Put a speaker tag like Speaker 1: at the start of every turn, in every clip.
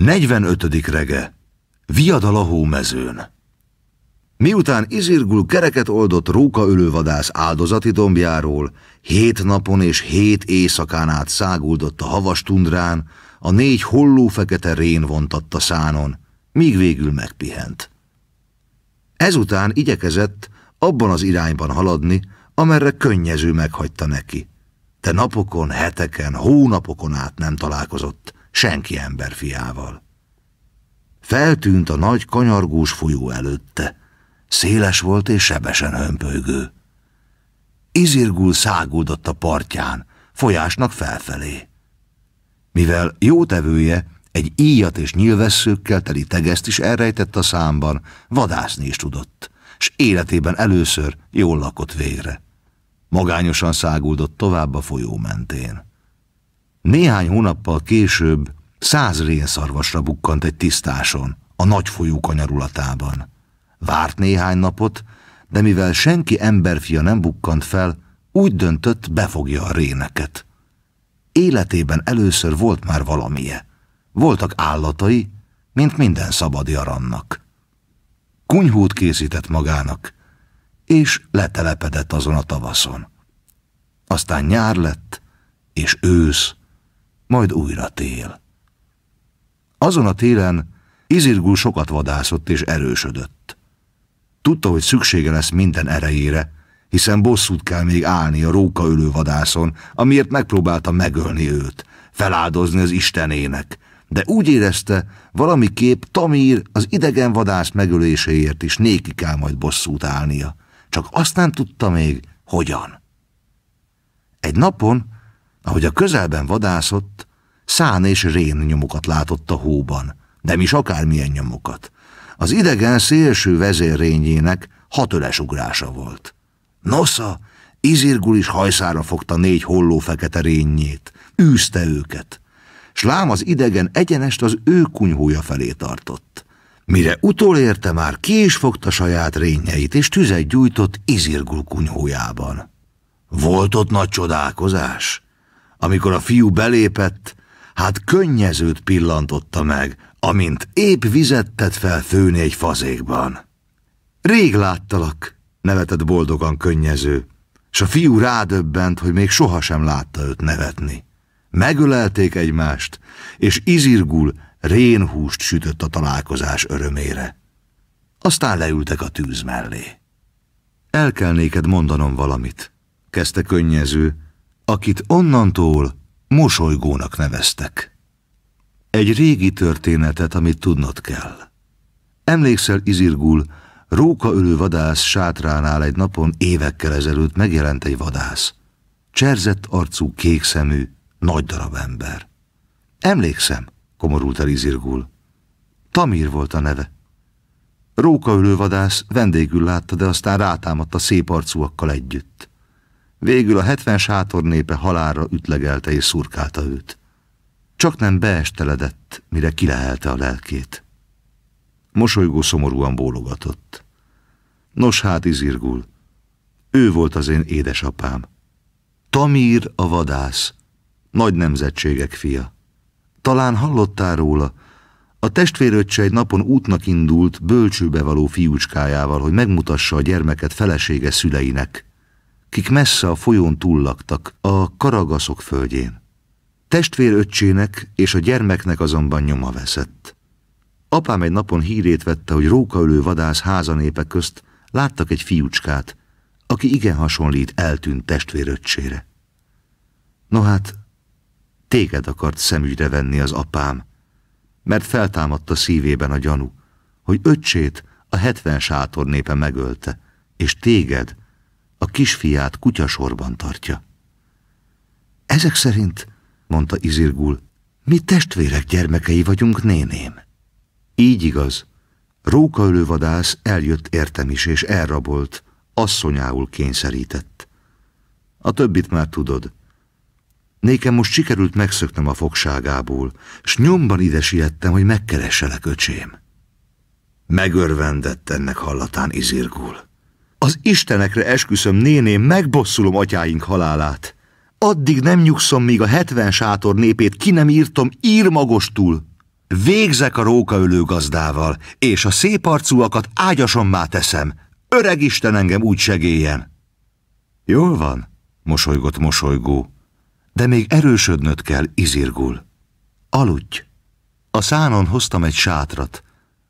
Speaker 1: 45. rege Viadal a hómezőn Miután izirgul kereket oldott rókaölővadász áldozati dombjáról, hét napon és hét éjszakán át száguldott a havas tundrán, a négy holló fekete rén vontatta szánon, míg végül megpihent. Ezután igyekezett abban az irányban haladni, amerre könnyező meghagyta neki. De napokon, heteken, hónapokon át nem találkozott – senki ember fiával. Feltűnt a nagy kanyargós folyó előtte, széles volt és sebesen hömpölygő. Izirgul szágódott a partján, folyásnak felfelé. Mivel jótevője egy íjat és nyilvesszőkkel teli tegeszt is elrejtett a számban, vadászni is tudott, s életében először jól lakott végre. Magányosan száguldott tovább a folyó mentén. Néhány hónappal később száz rénszarvasra bukkant egy tisztáson, a nagy folyó kanyarulatában. Várt néhány napot, de mivel senki emberfia nem bukkant fel, úgy döntött, befogja a réneket. Életében először volt már valamie. Voltak állatai, mint minden szabadi arannak. Kunyhút készített magának, és letelepedett azon a tavaszon. Aztán nyár lett, és ősz, majd újra tél. Azon a télen Izirgul sokat vadászott és erősödött. Tudta, hogy szüksége lesz minden erejére, hiszen bosszút kell még állni a rókaölő vadászon, amiért megpróbálta megölni őt, feláldozni az Istenének, de úgy érezte, valami kép Tamír az idegen vadász megöléséért is néki kell majd bosszút állnia. Csak azt nem tudta még, hogyan. Egy napon ahogy a közelben vadászott, szán és rén nyomokat látott a hóban, nem is akármilyen nyomokat. Az idegen szélső vezérrényének hatöles ugrása volt. Nosza, izirgul is hajszára fogta négy holló fekete rényét, űzte őket, s lám az idegen egyenest az ő kunyhója felé tartott. Mire utolérte már, ki is fogta saját rényeit, és tüzet gyújtott izirgul kunyhójában. Volt ott nagy csodálkozás? Amikor a fiú belépett, hát könnyezőt pillantotta meg, amint épp vizet tett fel főni egy fazékban. Rég láttalak, nevetett boldogan könnyező, s a fiú rádöbbent, hogy még sohasem látta őt nevetni. Megölelték egymást, és izirgul rénhúst sütött a találkozás örömére. Aztán leültek a tűz mellé. El kell néked mondanom valamit, kezdte könnyező, akit onnantól mosolygónak neveztek. Egy régi történetet, amit tudnod kell. Emlékszel, Izirgul, Rókaülő vadász sátránál egy napon évekkel ezelőtt megjelent egy vadász. Cserzett arcú, kékszemű, nagy darab ember. Emlékszem, komorult el Izirgul. Tamír volt a neve. Rókaülő vadász vendégül látta, de aztán rátámadt a szép arcúakkal együtt. Végül a hetven sátor népe halára ütlegelte és szurkálta őt. Csak nem beesteledett, mire kilehelte a lelkét. Mosolygó szomorúan bólogatott. Nos hát, izirgul, ő volt az én édesapám. Tamír a vadász, nagy nemzetségek fia. Talán hallottál róla, a testvéröccse egy napon útnak indult bölcsőbe való fiúcskájával, hogy megmutassa a gyermeket felesége szüleinek kik messze a folyón túllaktak, a karagaszok földjén. Testvér öccsének és a gyermeknek azonban nyoma veszett. Apám egy napon hírét vette, hogy rókaölő vadász házanépe közt láttak egy fiúcskát, aki igen hasonlít eltűnt testvéröccsére. No hát, téged akart szemügyre venni az apám, mert feltámadta szívében a gyanú, hogy öccsét a hetven sátor népe megölte, és téged a kisfiát kutyasorban tartja. Ezek szerint, mondta Izirgul, mi testvérek gyermekei vagyunk, néném. Így igaz. Rókaölővadász eljött értem is, és elrabolt, asszonyául kényszerített. A többit már tudod. Nékem most sikerült megszöknem a fogságából, s nyomban ide siettem, hogy megkeresselek öcsém. Megörvendett ennek hallatán Izirgul. Az Istenekre esküszöm, néném, megbosszulom atyáink halálát. Addig nem nyugszom, míg a hetven sátor népét ki nem írtom írmagostul. Végzek a rókaölő gazdával, és a szép arcúakat ágyasommá teszem. Öreg Isten engem úgy segéljen. Jól van, mosolygott mosolygó, de még erősödnöd kell, izirgul. Aludj! A szánon hoztam egy sátrat,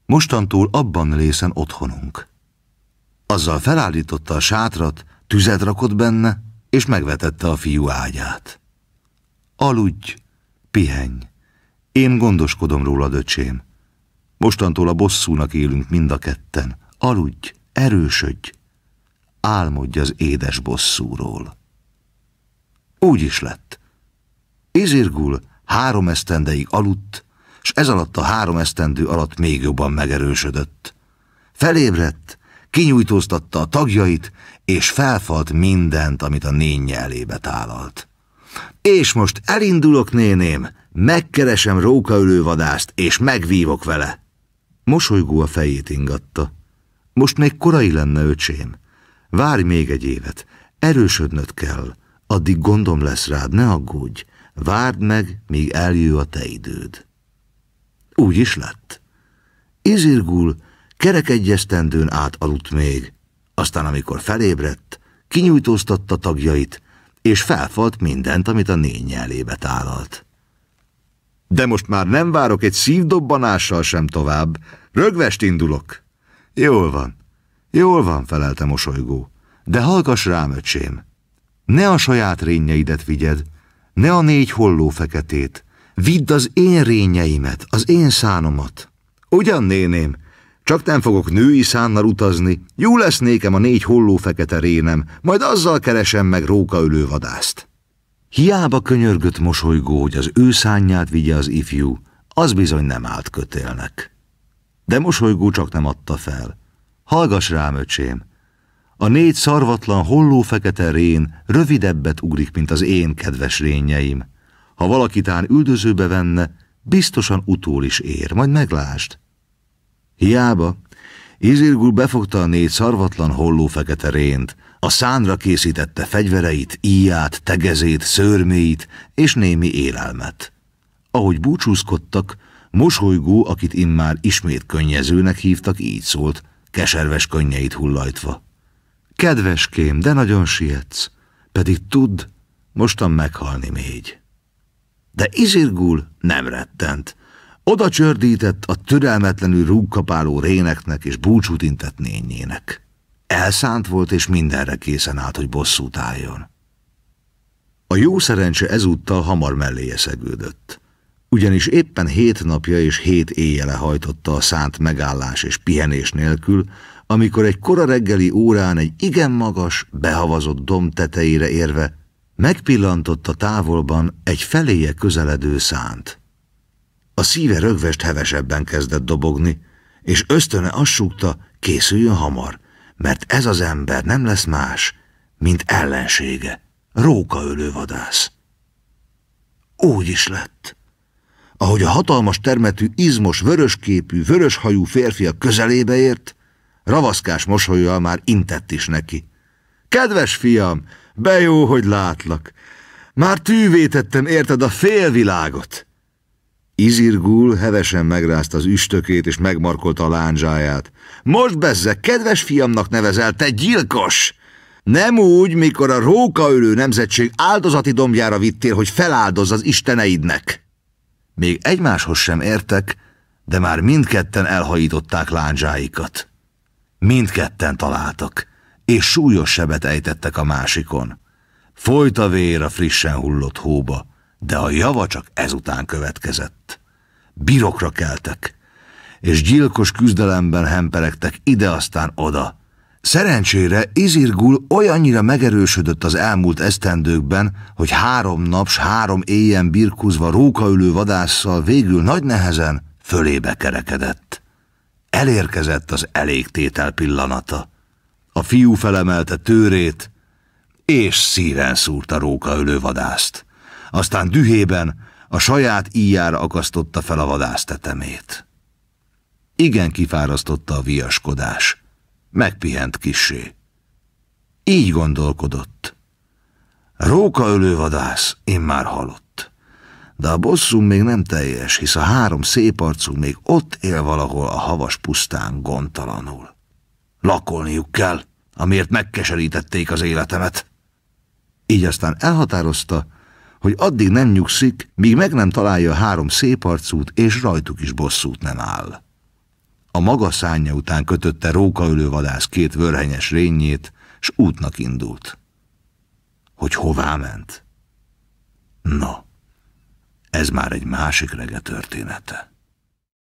Speaker 1: mostantól abban lészen otthonunk. Azzal felállította a sátrat, tüzet rakott benne, és megvetette a fiú ágyát. Aludj, pihenj, én gondoskodom róla öcsém. Mostantól a bosszúnak élünk mind a ketten. Aludj, erősödj, álmodj az édes bosszúról. Úgy is lett. Izirgul három esztendeig aludt, s ez alatt a három esztendő alatt még jobban megerősödött. Felébredt, kinyújtóztatta a tagjait, és felfalt mindent, amit a nénye elébe tálalt. És most elindulok, néném, megkeresem rókaülő és megvívok vele. Mosolygó a fejét ingatta. Most még korai lenne, öcsém. Várj még egy évet, erősödnöd kell, addig gondom lesz rád, ne aggódj. Várd meg, míg eljő a te időd. Úgy is lett. Izirgul, Kerek egy esztendőn át aludt még, aztán amikor felébredt, kinyújtóztatta tagjait, és felfalt mindent, amit a négy elébe tálalt. De most már nem várok egy szívdobbanással sem tovább, rögvest indulok. Jól van, jól van, felelte mosolygó, de hallgass rám, öcsém. Ne a saját rényeidet vigyed, ne a négy holló feketét, vidd az én rényeimet, az én szánomat. Ugyan, néném, csak nem fogok női szánnal utazni, jó lesz nékem a négy holló fekete rénem, majd azzal keresem meg rókaülő vadászt. Hiába könyörgött mosolygó, hogy az ő szánját vigye az ifjú, az bizony nem állt kötélnek. De mosolygó csak nem adta fel. Hallgass rám, öcsém! A négy szarvatlan holló fekete rén rövidebbet ugrik, mint az én kedves rényeim. Ha valakitán üldözőbe venne, biztosan utól is ér, majd meglásd. Hiába, Izirgul befogta a négy szarvatlan holló fekete rént, a szánra készítette fegyvereit, íját, tegezét, szörméit és némi élelmet. Ahogy búcsúzkodtak, mosolygó, akit immár ismét könnyezőnek hívtak, így szólt, keserves könnyeit hullajtva. Kedveském, de nagyon sietsz, pedig tudd, mostan meghalni még. De Izirgul nem rettent, oda csördített a türelmetlenül rúgkapáló réneknek és búcsút intett nényének. Elszánt volt, és mindenre készen állt, hogy bosszút álljon. A jó szerencse ezúttal hamar melléje szegődött, ugyanis éppen hét napja és hét éjjele hajtotta a szánt megállás és pihenés nélkül, amikor egy kora reggeli órán egy igen magas, behavazott dom tetejére érve megpillantotta távolban egy feléje közeledő szánt. A szíve rögvest hevesebben kezdett dobogni, és ösztöne assukta, készüljön hamar, mert ez az ember nem lesz más, mint ellensége, rókaölő vadász. Úgy is lett. Ahogy a hatalmas termetű, izmos, vörösképű, vöröshajú férfi a közelébe ért, ravaszkás mosolyjal már intett is neki. Kedves fiam, bejó, hogy látlak. Már tűvé tettem, érted, a félvilágot. Izirgul hevesen megrázta az üstökét, és megmarkolta a lándzsáját. Most bezze, kedves fiamnak nevezel, te gyilkos! Nem úgy, mikor a rókaülő nemzetség áldozati dombjára vittél, hogy feláldozz az isteneidnek. Még egymáshoz sem értek, de már mindketten elhajították lándzsáikat. Mindketten találtak, és súlyos sebet ejtettek a másikon. Folyt a vér a frissen hullott hóba de a java csak ezután következett. Birokra keltek, és gyilkos küzdelemben hemperegtek ide aztán oda. Szerencsére Izirgul olyannyira megerősödött az elmúlt esztendőkben, hogy három naps, három éjjel birkuzva rókaülő vadásszal végül nagy nehezen fölébe kerekedett. Elérkezett az elégtétel pillanata. A fiú felemelte tőrét, és szíven szúrta rókaülő vadászt aztán dühében a saját íjára akasztotta fel a vadásztetemét. Igen kifárasztotta a viaskodás. Megpihent kissé. Így gondolkodott. Rókaölő vadász, én már halott. De a bosszum még nem teljes, hisz a három szép arcú még ott él valahol a havas pusztán gondtalanul. Lakolniuk kell, amiért megkeserítették az életemet. Így aztán elhatározta, hogy addig nem nyugszik, míg meg nem találja három szép arcút, és rajtuk is bosszút nem áll. A maga szánya után kötötte rókaülő vadász két vörhenyes rényét, s útnak indult. Hogy hová ment? Na, ez már egy másik rege története.